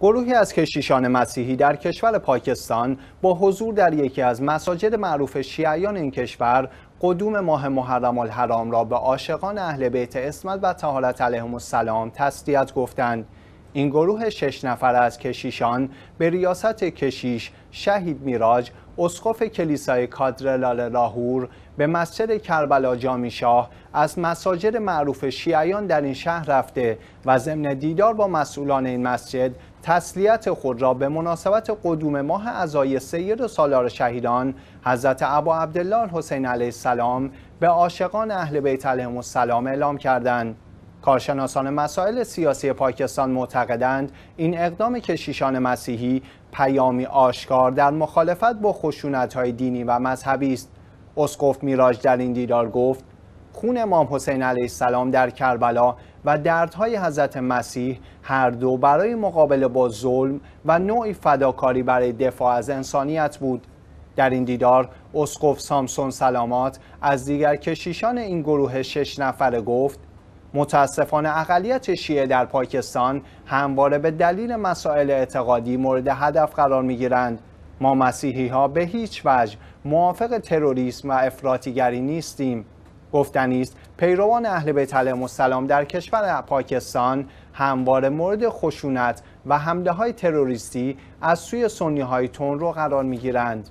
گروهی از کشیشان مسیحی در کشور پاکستان با حضور در یکی از مساجد معروف شیعیان این کشور قدوم ماه محرم الحرام را به عاشقان اهل بیت اسمت و تهارت علیهم السلام تصدیت گفتند این گروه شش نفر از کشیشان به ریاست کشیش شهید میراج اسقف کلیسای کادرلال راهور به مسجد کربلا جامی شاه از مساجد معروف شیعیان در این شهر رفته و ضمن دیدار با مسئولان این مسجد تسلیت خود را به مناسبت قدوم ماه عزای سید سالار شهیدان حضرت ابا عبدالله حسین علیه السلام به عاشقان اهل بیت علیهم السلام اعلام کردند کارشناسان مسائل سیاسی پاکستان معتقدند این اقدام کشیشان مسیحی پیامی آشکار در مخالفت با خشونت‌های دینی و مذهبی است اسقف میراج در این دیدار گفت خون امام حسین علیه السلام در کربلا و دردهای حضرت مسیح هر دو برای مقابله با ظلم و نوعی فداکاری برای دفاع از انسانیت بود در این دیدار اسقف سامسون سلامات از دیگر کشیشان این گروه شش نفره گفت متاسفانه اقلیت شیعه در پاکستان همواره به دلیل مسائل اعتقادی مورد هدف قرار می گیرند. ما مسیحی ها به هیچ وجه موافق تروریسم و افراتیگری نیستیم. گفتنی است پیروان اهل بیت علیهم السلام در کشور پاکستان همواره مورد خشونت و حمله های تروریستی از سوی سنی های تون رو قرار می گیرند.